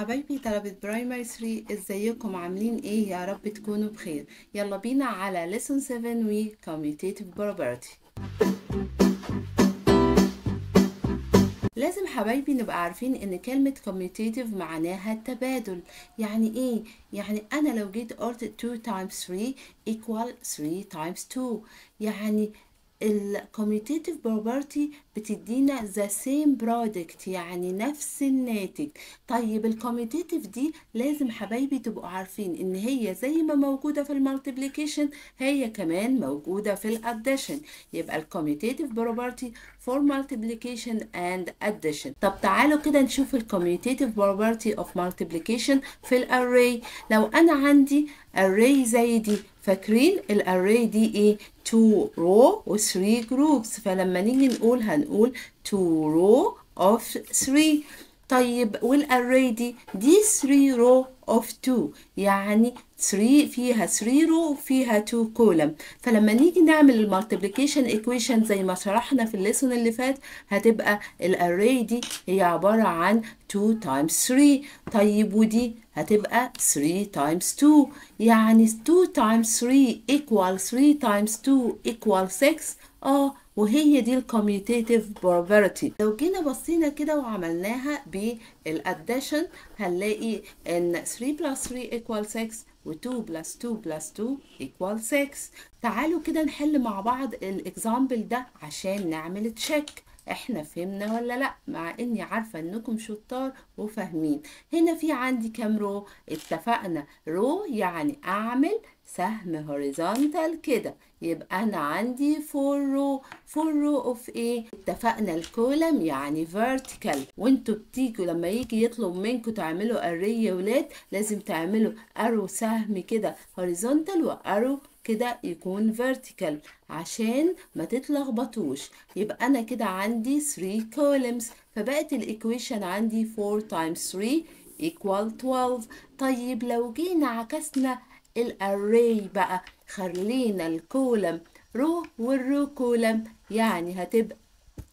حبايبي طلبة برايمري 3 ازيكم عاملين ايه يا رب تكونوا بخير يلا بينا على lesson 7 و commutative property لازم حبايبي نبقى عارفين ان كلمة commutative معناها التبادل يعني ايه؟ يعني انا لو جيت قلت 2 times 3 equal 3 times 2 يعني الكوميتيتيف بروبرتي بتدينا ذا سيم برودكت يعني نفس الناتج طيب الكوميتيتيف دي لازم حبايبي تبقوا عارفين ان هي زي ما موجوده في المالتيبليكيشن هي كمان موجوده في الاديشن يبقى الكوميتيتيف بروبرتي for multiplication and addition طب تعالوا كده نشوف الكوميتيتيف بروبرتي of multiplication في الاري لو انا عندي array زي دي فاكرين الاري دي ايه 2 row و 3 groups فلما نيجي نقول هنقول 2 row of 3 طيب والاري دي دي 3 رو اوف 2 يعني 3 فيها 3 رو وفيها 2 كولم فلما نيجي نعمل المالتيبيكيشن ايكويشن زي ما شرحنا في الليسون اللي فات هتبقى الاري دي هي عباره عن 2 تايمز 3 طيب ودي هتبقى 3 تايمز 2 يعني 2 تايمز 3 ايكوال 3 تايمز 2 ايكوال 6 اه وهي دي الكوميوتيتيف بروبرتي لو جينا بصينا كده وعملناها بالاديشن هنلاقي ان 3 بلس 3 ايكوال 6 و2 بلس 2 بلس 2 ايكوال 6 تعالوا كده نحل مع بعض الاكزامبل ده عشان نعمل تشيك احنا فهمنا ولا لا مع اني عارفة انكم شطار وفاهمين هنا في عندي كام رو اتفقنا رو يعني اعمل سهم هوريزونتال كده يبقى انا عندي فور رو فور رو اوف ايه اتفقنا الكولم يعني فيرتيكال وانتوا بتيجوا لما يجي يطلب منكم تعملوا اري يا ولاد لازم تعملوا ارو سهم كده هوريزونتال وارو كده يكون فيرتيكال عشان ما تتلخبطوش يبقى انا كده عندي 3 كولمز فبقت الايكويشن عندي 4 تايمز 3 ايكوال 12 طيب لو جينا عكسنا الاري بقى خلينا الكولم رو والرو كولم يعني هتبقى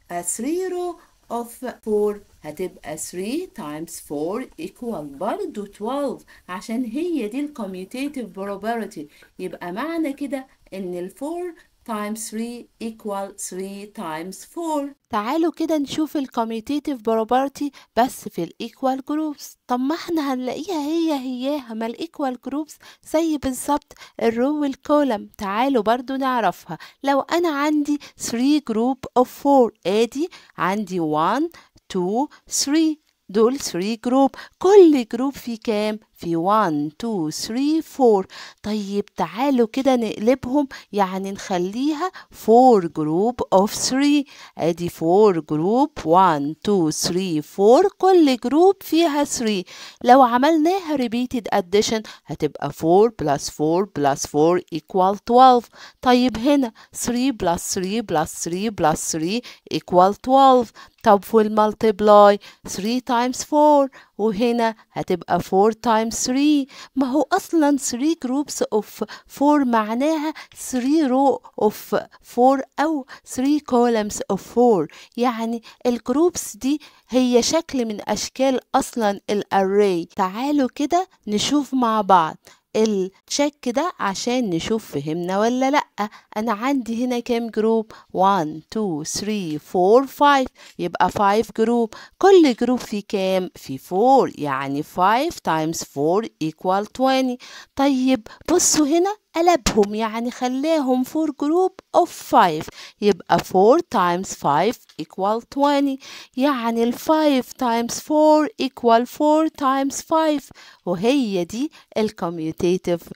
3 رو of 4 هتبقى 3 times 4 equal برضو 12 عشان هي دي الcommutative probability يبقى معنى كده ان ال 4 times 3 equal 3 times 4 تعالوا كده نشوف الكوميتيتيف بروبرتي بس في الايكوال جروبس طب ما احنا هنلاقيها هي هياها ما الايكوال جروبس زي بالظبط الرو والكولم تعالوا برضو نعرفها لو انا عندي 3 جروب اوف 4 ادي عندي 1 2 3 دول 3 جروب كل جروب فيه كام في 1 2 3 4 طيب تعالوا كده نقلبهم يعني نخليها 4 جروب اوف 3 ادي 4 جروب 1 2 3 4 كل جروب فيها 3 لو عملناها ريبيتد اديشن هتبقى 4 بلس 4 بلس 4 ايكوال 12 طيب هنا 3 بلس 3 بلس 3 بلس 3 ايكوال 12 طب والمالتيبلاي 3 تايمز 4 وهنا هتبقى 4 times 3 ما هو أصلا 3 groups of 4 معناها 3 row of 4 أو 3 columns of 4 يعني الجروبس دي هي شكل من أشكال أصلا الأري تعالوا كده نشوف مع بعض التشيك ده عشان نشوف فهمنا ولا لأ أنا عندي هنا كام جروب 1 2 3 4 5 يبقى 5 جروب كل جروب فيه كام؟ في 4 يعني 5 تايمز 4 ايكوال 20 طيب بصوا هنا قلبهم يعني خلاهم for group of 5 يبقى 4 times 5 equal 20 يعني ال 5 times 4 equal 4 times 5 وهي دي ال commutative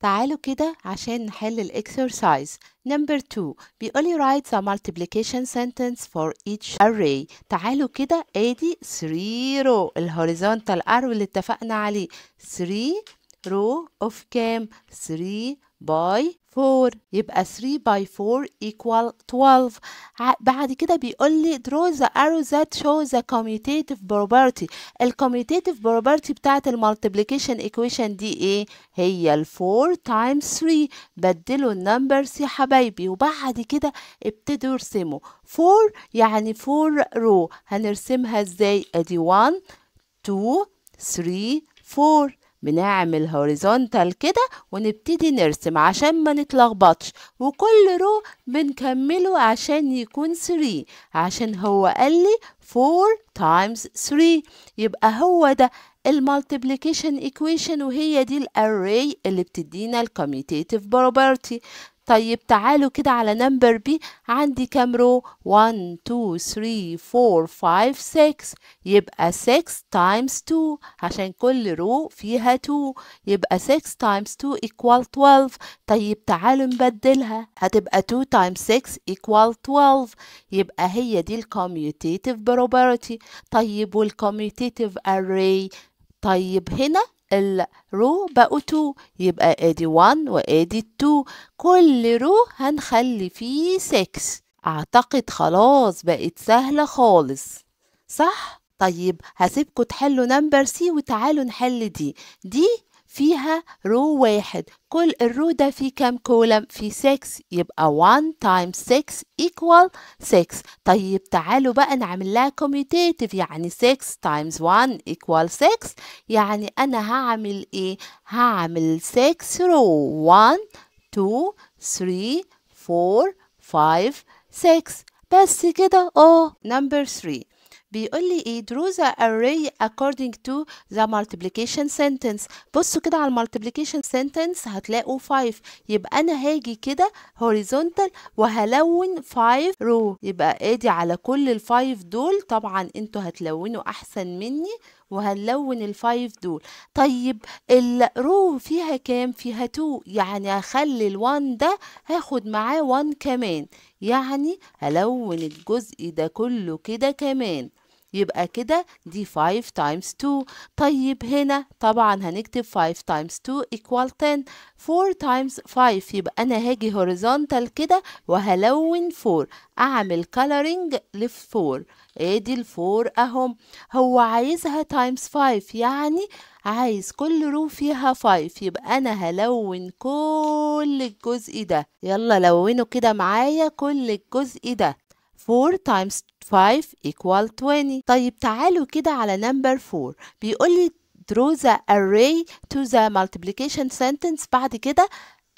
تعالوا كده عشان نحل الاكسرسايز نمبر 2 بيقولي write the multiplication sentence for each array تعالوا كده ادي 3 row الهوريزونتال arrow اللي اتفقنا عليه 3 رو اوف كام 3 باي 4 يبقى 3 باي 4 equal 12 بعد كده بيقول لي draw the arrow that shows the commutative property الكوميتاتيف بروبرتي بتاعت المالتيبليكيشن ايكويشن دي ايه هي ال 4 تايم 3 بدلوا النمبرز يا حبايبي وبعد كده ابتدوا ارسموا 4 يعني 4 رو هنرسمها ازاي ادي 1 2 3 4 بنعمل هوريزونتال كده ونبتدي نرسم عشان ما نتلخبطش وكل رو بنكمله عشان يكون 3 عشان هو قال لي 4 times 3 يبقى هو ده المالتيبليكيشن ايكويشن وهي دي الاري اللي بتدينا الكوميتيتيف بروبرتي طيب تعالوا كده على نمبر بي عندي كام رو 1 2 3 4 5 6 يبقى 6 تايمز 2 عشان كل رو فيها 2 يبقى 6 تايمز 2 ايكوال 12 طيب تعالوا نبدلها هتبقى 2 تايمز 6 ايكوال 12 يبقى هي دي الكوميوتيتيف بروبرتي طيب والكوميوتيتيف اري طيب هنا الرو بقوا تو يبقى ادي 1 وادي 2 كل رو هنخلي فيه 6 اعتقد خلاص بقت سهلة خالص صح؟ طيب هسيبكم تحلوا نمبر سي وتعالوا نحل دي دي فيها رو واحد كل الرو ده في كام كولم في 6 يبقى 1 times 6 equal 6 طيب تعالوا بقى نعمل لها commutative يعني 6 times 1 equal 6 يعني أنا هعمل إيه؟ هعمل 6 رو 1 2 3 4 5 6 بس كده اه نمبر 3 بيقول لي ايه draw the array according to the multiplication sentence بصوا كده على المultiplication sentence هتلاقوا 5 يبقى انا هاجي كده horizontal وهلون 5 رو يبقى ادي على كل ال 5 دول طبعا انتوا هتلونوا احسن مني وهنلون ال 5 دول طيب الرو فيها كام فيها 2 يعني هخلي 1 ده هاخد معاه 1 كمان يعني هلون الجزء ده كله كده كمان يبقى كده دي 5 times 2 طيب هنا طبعا هنكتب 5 times 2 equal 10 4 times 5 يبقى أنا هاجي horizontal كده وهلون 4 أعمل coloring ل 4 ادي ال 4 اهم هو عايزها times 5 يعني عايز كل رو فيها 5 يبقى انا هلون كل الجزء ده يلا لونه كده معايا كل الجزء ده 4 times 5 equal 20 طيب تعالوا كده على number 4 بيقول لي draw the array to the multiplication sentence بعد كده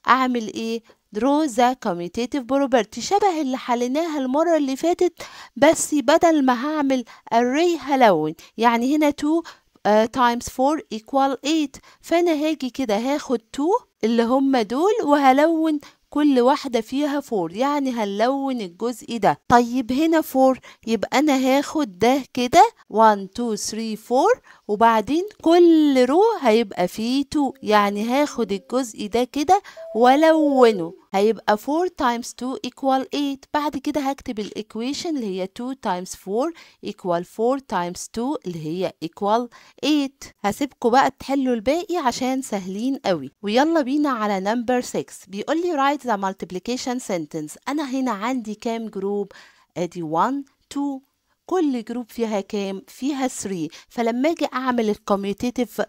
أعمل إيه draw the commutative property شبه اللي حليناها المرة اللي فاتت بس بدل ما هعمل array هلون يعني هنا 2 uh, آه، times 4 equal 8 فأنا هاجي كده هاخد 2 اللي هم دول وهلون كل واحدة فيها فور يعني هنلون الجزء ده طيب هنا فور يبقى أنا هاخد ده كده 1 2 3 4 وبعدين كل رو هيبقى فيه 2 يعني هاخد الجزء ده كده ولونه هيبقى 4 times 2 equal 8 بعد كده هكتب الايكويشن اللي هي 2 times 4 equal 4 times 2 اللي هي equal 8 هسيبكم بقى تحلوا الباقي عشان سهلين قوي ويلا بينا على نمبر 6 بيقول لي write the multiplication sentence انا هنا عندي كام جروب ادي 1 2 كل جروب فيها كام فيها 3 فلما اجي اعمل الكوميوتيتيف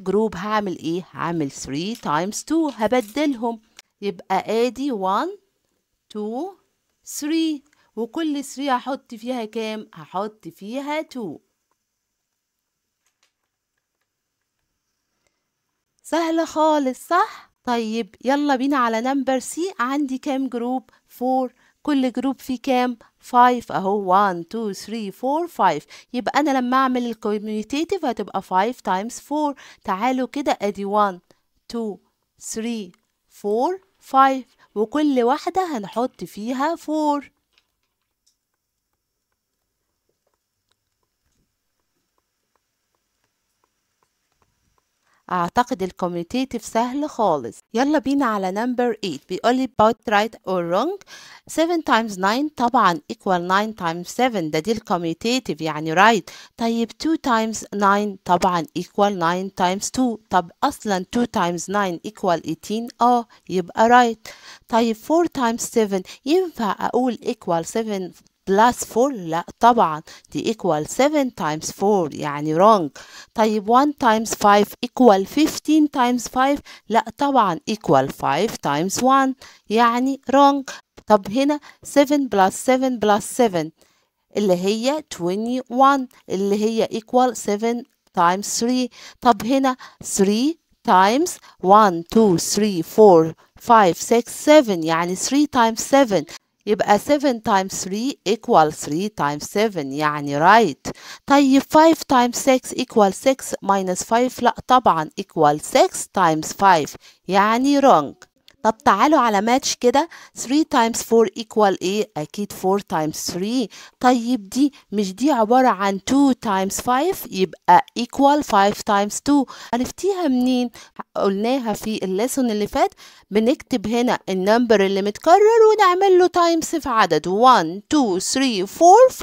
جروب هعمل ايه هعمل 3 تايمز 2 هبدلهم يبقى ادي 1 2 3 وكل 3 هحط فيها كام هحط فيها 2 سهله خالص صح طيب يلا بينا على نمبر سي عندي كام جروب 4 كل جروب فيه كام 5 اهو 1 2 3 4 5 يبقى انا لما اعمل الكوميوتيتيف هتبقى 5 تايمز 4 تعالوا كده ادي 1 2 3 4 5 وكل واحدة هنحط فيها 4 أعتقد الكوميتيتيف سهل خالص يلا بينا على نمبر 8 بيقولي about right or wrong 7 times 9 طبعا equal 9 times 7 ده دي الكوميتيتيف يعني right طيب 2 times 9 طبعا equal 9 times 2 طب أصلا 2 times 9 equal 18 اه يبقى right طيب 4 times 7 ينفع أقول equal 7 plus 4 لا طبعا دي equal 7 times 4 يعني wrong طيب 1 times 5 equal 15 times 5 لا طبعا equal 5 times 1 يعني wrong طب هنا 7 plus 7 plus 7 اللي هي 21 اللي هي equal 7 times 3 طب هنا 3 times 1 2 3 4 5 6 7 يعني 3 times 7 يبقى 7 times 3 equal 3 times 7 يعني right طيب 5 times 6 equal 6 minus 5 لا طبعا equal 6 times 5 يعني wrong طب تعالوا على ماتش كده 3 times 4 equal ايه اكيد 4 times 3 طيب دي مش دي عبارة عن 2 times 5 يبقى equal 5 times 2 عرفتيها منين قلناها في الليسون اللي فات بنكتب هنا النمبر اللي متكرر ونعمل له تايمز في عدد 1 2 3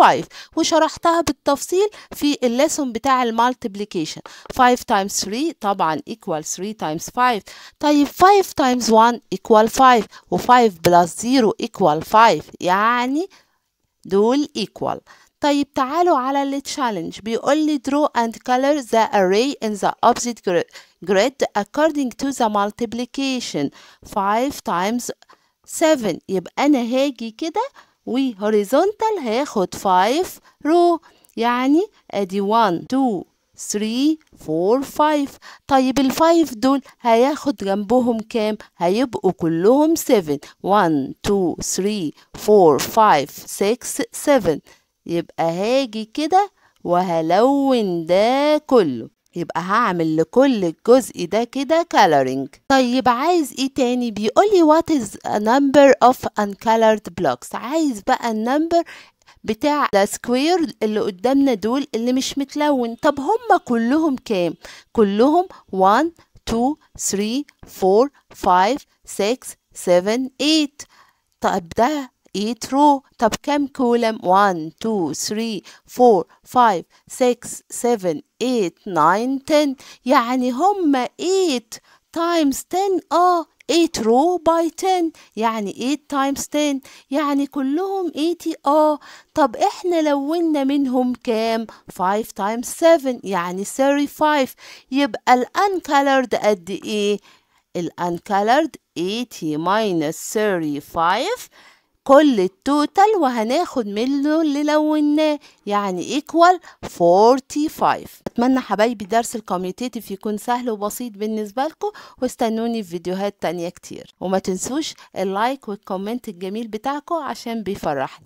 4 5 وشرحتها بالتفصيل في الليسون بتاع المالتيبليكيشن 5 times 3 طبعا equal 3 times 5 طيب 5 times 1 equal 5 و5 بلس 0 equal 5 يعني دول equal طيب تعالوا على التشالنج بيقول لي draw and color the array in the opposite grid according to the multiplication 5 times 7 يبقى أنا هاجي كده وهوريزونتال هاخد 5 رو يعني ادي 1 2 3 4 5 طيب ال 5 دول هياخد جنبهم كام هيبقوا كلهم 7 1 2 3 4 5 6 7 يبقى هاجي كده وهلون ده كله يبقى هعمل لكل الجزء ده كده coloring طيب عايز ايه تاني بيقولي what is a number of uncolored blocks عايز بقى النمبر بتاع السكوير اللي قدامنا دول اللي مش متلون طب هم كلهم كام كلهم 1 2 3 4 5 6 7 8 طب ده 8 رو طب كم كولم 1 2 3 4 5 6 7 8 9 10 يعني هم 8 times 10 اه 8 رو باي 10 يعني 8 تايمز 10 يعني كلهم 80 اه طب احنا لونا منهم كام 5 تايمز 7 يعني 35 يبقى الانكلرد قد ايه الانكلرد 80 ماينس 35 كل التوتال وهناخد منه اللي لوناه يعني ايكوال 45 اتمنى حبايبي درس الكوميوتيتيف يكون سهل وبسيط بالنسبه لكم واستنوني في فيديوهات تانية كتير وما تنسوش اللايك والكومنت الجميل بتاعكم عشان بيفرحني